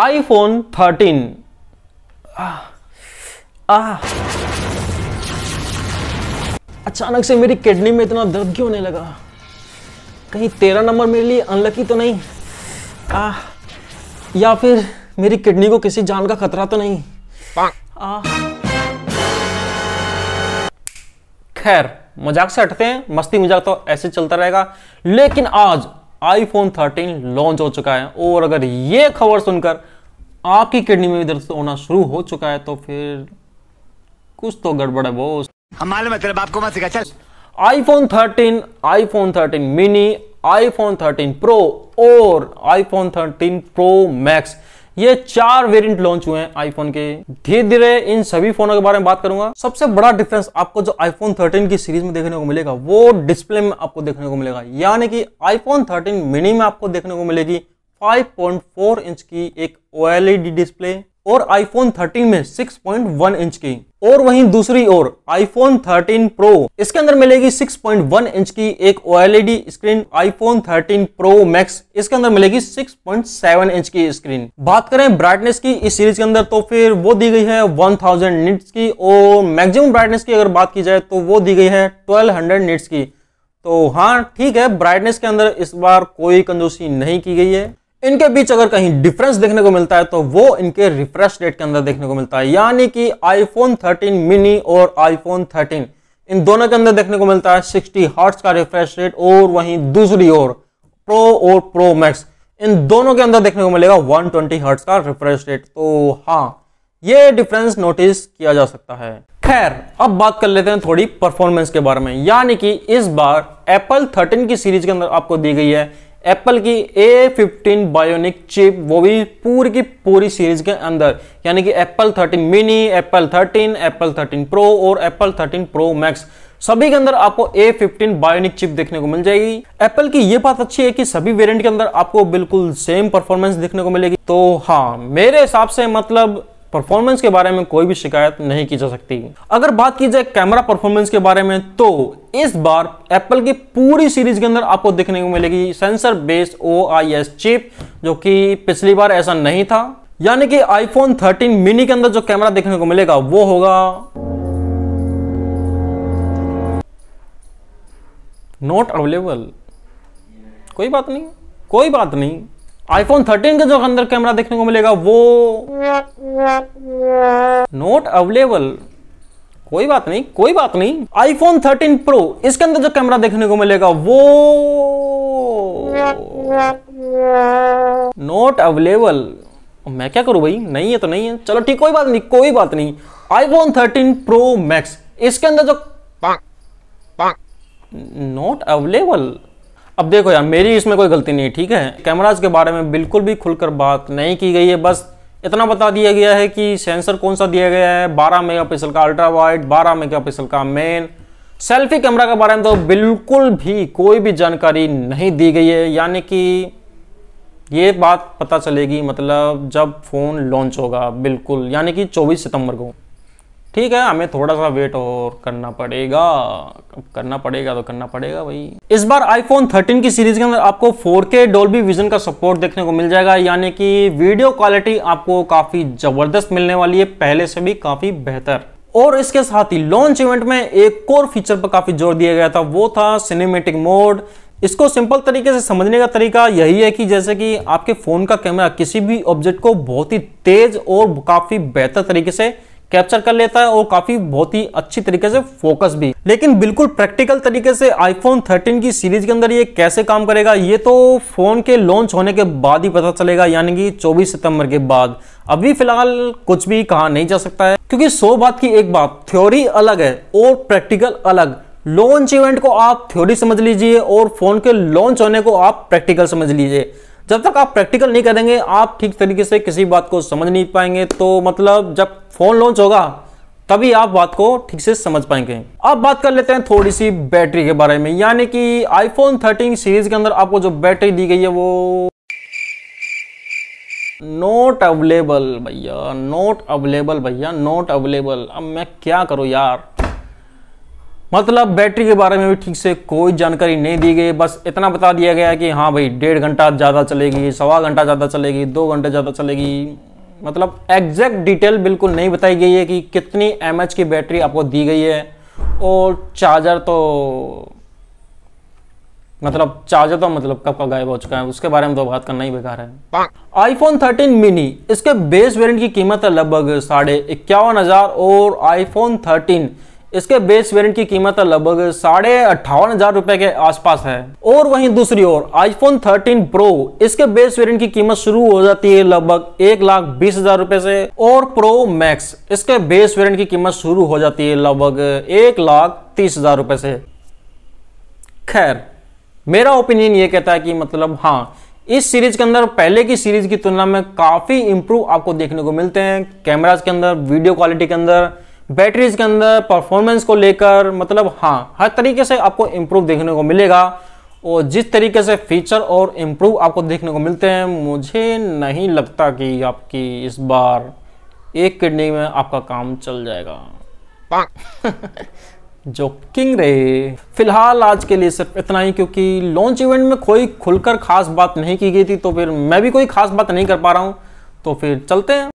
IPhone thirteen ah. ah. अचानक से मेरी किडनी में इतना दर्द क्यों होने लगा कहीं तेरह नंबर मेरे लिए अनलकी तो नहीं आ, ah. या फिर मेरी किडनी को किसी जान का खतरा तो नहीं खैर मजाक से हटते हैं मस्ती मजाक तो ऐसे चलता रहेगा लेकिन आज आईफोन 13 लॉन्च हो चुका है और अगर ये खबर सुनकर आपकी किडनी में भी दर्द होना शुरू हो चुका है तो फिर कुछ तो गड़बड़ है बोस हमारे मतलब तेरे बाप को मत सिखा चल iPhone 13, iPhone 13 mini iPhone 13 pro और आईफोन 13 प्रो मैक्स ये चार वेरिएंट लॉन्च हुए हैं आईफोन के धीरे धीरे इन सभी फोनों के बारे में बात करूंगा सबसे बड़ा डिफरेंस आपको जो आईफोन 13 की सीरीज में देखने को मिलेगा वो डिस्प्ले में आपको देखने को मिलेगा यानी कि आईफोन 13 मिनी में आपको देखने को मिलेगी 5.4 इंच की एक ओएलईडी डिस्प्ले और आईफोन 13 में 6.1 इंच की और वहीं दूसरी ओर आईफोन 13 प्रो इसके अंदर मिलेगी 6.1 इंच की एक OLED screen iPhone 13 pro max इसके अंदर मिलेगी 6.7 इंच की स्क्रीन बात करें ब्राइटनेस की इस सीरीज के अंदर तो फिर वो दी गई है 1000 निट्स की और मैक्सिमम ब्राइटनेस की अगर बात की जाए तो वो दी गई है ट्वेल्व निट्स की तो हाँ ठीक है ब्राइटनेस के अंदर इस बार कोई कंजूसी नहीं की गई है इनके बीच अगर कहीं डिफरेंस देखने को मिलता है तो वो इनके रिफ्रेश रेट के अंदर देखने को मिलता है यानी कि आईफोन 13 मिनी और आईफोन 13 इन दोनों के अंदर देखने को मिलता है 60 हार्ट का रिफ्रेश रेट और वहीं दूसरी ओर प्रो और प्रो मैक्स इन दोनों के अंदर देखने को मिलेगा 120 ट्वेंटी हर्ट्स का रिफ्रेश रेट तो हाँ ये डिफरेंस नोटिस किया जा सकता है खैर अब बात कर लेते हैं थोड़ी परफॉर्मेंस के बारे में यानी कि इस बार एप्पल 13 की सीरीज के अंदर आपको दी गई है एप्पल की ए फिफ्टीन बायोनिक चिप वो भी पूरी की पूरी सीरीज के अंदर यानी कि Apple thirteen mini Apple thirteen Apple thirteen pro और एप्पल थर्टीन प्रो मैक्स सभी के अंदर आपको A15 बायोनिक चिप देखने को मिल जाएगी एप्पल की ये बात अच्छी है कि सभी वेरिएंट के अंदर आपको बिल्कुल सेम परफॉर्मेंस देखने को मिलेगी तो हाँ मेरे हिसाब से मतलब परफॉर्मेंस के बारे में कोई भी शिकायत नहीं की जा सकती अगर बात की जाए कैमरा परफॉर्मेंस के बारे में तो इस बार एप्पल की पूरी सीरीज के अंदर आपको देखने को मिलेगी सेंसर बेस्ड ओ चिप जो कि पिछली बार ऐसा नहीं था यानी कि आईफोन 13 मिनी के अंदर जो कैमरा देखने को मिलेगा वो होगा नॉट अवेलेबल कोई बात नहीं कोई बात नहीं आईफोन 13 के जो अंदर कैमरा देखने को मिलेगा वो नोट अवेलेबल कोई बात नहीं कोई बात नहीं आईफोन 13 प्रो इसके अंदर जो कैमरा देखने को मिलेगा वो नोट अवेलेबल मैं क्या करूं भाई नहीं है तो नहीं है चलो ठीक कोई बात नहीं कोई बात नहीं आईफोन 13 प्रो मैक्स इसके अंदर जो नोट अवेलेबल अब देखो यार मेरी इसमें कोई गलती नहीं है ठीक है कैमराज के बारे में बिल्कुल भी खुलकर बात नहीं की गई है बस इतना बता दिया गया है कि सेंसर कौन सा दिया गया है 12 पिक्सल का अल्ट्रा वाइड 12 पिक्सल का मेन सेल्फी कैमरा के बारे में तो बिल्कुल भी कोई भी जानकारी नहीं दी गई है यानी कि ये बात पता चलेगी मतलब जब फ़ोन लॉन्च होगा बिल्कुल यानी कि 24 सितंबर को ठीक है हमें थोड़ा सा वेट और करना पड़ेगा करना पड़ेगा तो करना पड़ेगा भाई इस बार आईफोन 13 की सीरीज के अंदर आपको 4K के डोलबी विजन का सपोर्ट देखने को मिल जाएगा यानी कि वीडियो क्वालिटी आपको काफी जबरदस्त मिलने वाली है पहले से भी काफी बेहतर और इसके साथ ही लॉन्च इवेंट में एक और फीचर पर काफी जोर दिया गया था वो था सिनेमेटिक मोड इसको सिंपल तरीके से समझने का तरीका यही है कि जैसे कि आपके फोन का कैमरा किसी भी ऑब्जेक्ट को बहुत ही तेज और काफी बेहतर तरीके से कैप्चर कर लेता है और काफी बहुत ही अच्छी तरीके से फोकस भी लेकिन बिल्कुल प्रैक्टिकल तरीके से आईफोन 13 की सीरीज के अंदर ये कैसे काम करेगा ये तो फोन के लॉन्च होने के बाद ही पता चलेगा यानी कि 24 सितंबर के बाद अभी फिलहाल कुछ भी कहा नहीं जा सकता है क्योंकि सो बात की एक बात थ्योरी अलग है और प्रैक्टिकल अलग लॉन्च इवेंट को आप थ्योरी समझ लीजिए और फोन के लॉन्च होने को आप प्रैक्टिकल समझ लीजिए जब तक आप प्रैक्टिकल नहीं करेंगे आप ठीक तरीके से किसी बात को समझ नहीं पाएंगे तो मतलब जब फोन लॉन्च होगा तभी आप बात को ठीक से समझ पाएंगे अब बात कर लेते हैं थोड़ी सी बैटरी के बारे में यानी कि आईफोन 13 सीरीज के अंदर आपको जो बैटरी दी गई है वो नोट अवेलेबल भैया नोट अवेलेबल भैया नोट अवेलेबल अब मैं क्या करूं यार मतलब बैटरी के बारे में भी ठीक से कोई जानकारी नहीं दी गई बस इतना बता दिया गया कि हाँ भाई डेढ़ घंटा ज़्यादा चलेगी सवा घंटा ज़्यादा चलेगी दो घंटे ज़्यादा चलेगी मतलब एग्जैक्ट डिटेल बिल्कुल नहीं बताई गई है कि कितनी एम की बैटरी आपको दी गई है और चार्जर तो मतलब चार्जर तो मतलब कब का गायब हो चुका है उसके बारे में तो बात करना ही बेकार है आईफोन 13 मिनी इसके बेस वेरिएंट की कीमत है लगभग साढ़े इक्यावन हजार और आईफोन 13 इसके बेस वेरिएंट की कीमत लगभग साढ़े अट्ठावन हजार रुपए के आसपास है और वहीं दूसरी ओर आईफोन 13 प्रो इसके बेस वेरिएंट की कीमत शुरू हो जाती है लगभग एक लाख बीस हजार रुपए से और प्रो मैक्स इसके बेस वेरिएंट की कीमत शुरू हो जाती है लगभग एक लाख तीस हजार रुपए से खैर मेरा ओपिनियन ये कहता है कि मतलब हाँ इस सीरीज के अंदर पहले की सीरीज की तुलना में काफी इंप्रूव आपको देखने को मिलते हैं कैमराज के अंदर वीडियो क्वालिटी के अंदर बैटरीज के अंदर परफॉर्मेंस को लेकर मतलब हाँ हर तरीके से आपको इम्प्रूव देखने को मिलेगा और जिस तरीके से फीचर और इम्प्रूव आपको देखने को मिलते हैं मुझे नहीं लगता कि आपकी इस बार एक किडनी में आपका काम चल जाएगा जो किंग रहे फिलहाल आज के लिए सिर्फ इतना ही क्योंकि लॉन्च इवेंट में कोई खुलकर खास बात नहीं की गई थी तो फिर मैं भी कोई खास बात नहीं कर पा रहा हूँ तो फिर चलते हैं